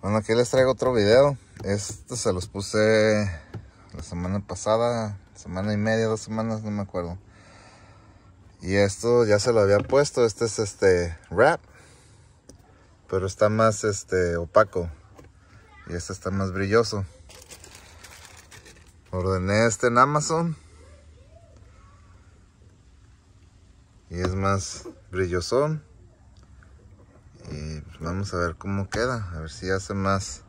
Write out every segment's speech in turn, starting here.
Bueno, aquí les traigo otro video. Este se los puse la semana pasada, semana y media, dos semanas, no me acuerdo. Y esto ya se lo había puesto. Este es este wrap. Pero está más este opaco. Y este está más brilloso. Ordené este en Amazon. Y es más brilloso vamos a ver cómo queda. A ver si hace más.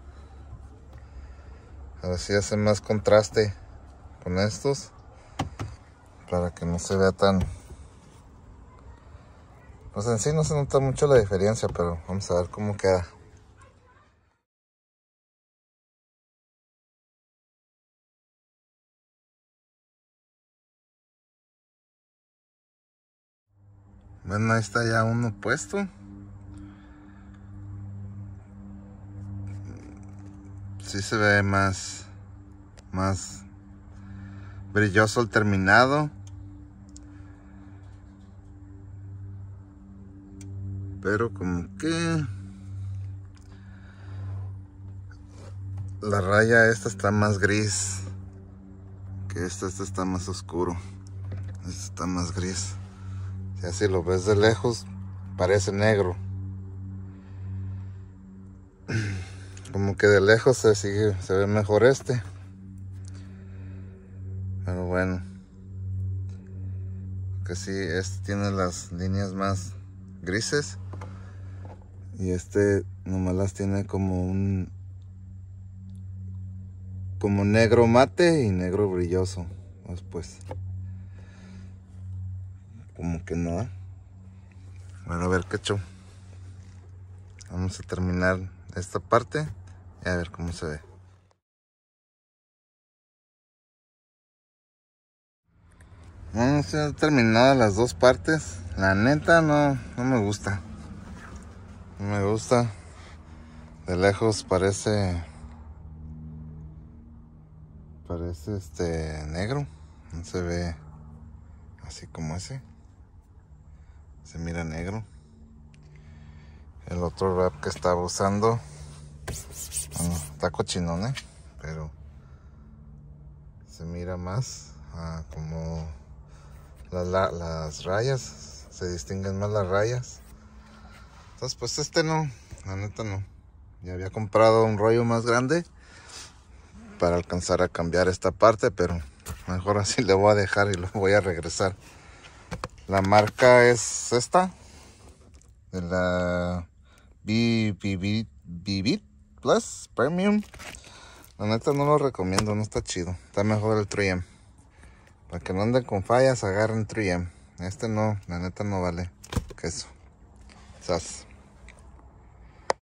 A ver si hace más contraste con estos. Para que no se vea tan... Pues en sí no se nota mucho la diferencia, pero vamos a ver cómo queda. Bueno, ahí está ya uno puesto. sí se ve más, más brilloso el terminado. Pero como que la raya esta está más gris que esta, esta está más oscuro. Esta está más gris. Si así lo ves de lejos, parece negro. como que de lejos se sigue, se ve mejor este. Pero bueno. Que sí, este tiene las líneas más grises. Y este nomás las tiene como un... Como negro mate y negro brilloso. Pues pues... Como que no Bueno, a ver, qué hecho Vamos a terminar esta parte. A ver cómo se ve. Bueno, ah, se han terminado las dos partes. La neta no, no me gusta. No me gusta. De lejos parece... Parece este negro. No se ve así como ese. Se mira negro. El otro wrap que estaba usando está cochinón, pero se mira más como las rayas, se distinguen más las rayas. Entonces, pues este no, la neta no. Ya había comprado un rollo más grande para alcanzar a cambiar esta parte, pero mejor así le voy a dejar y lo voy a regresar. La marca es esta, de la Vivit. Plus Premium. La neta no lo recomiendo, no está chido. Está mejor el 3 Para que no anden con fallas, agarren 3 Este no, la neta no vale queso. Sas.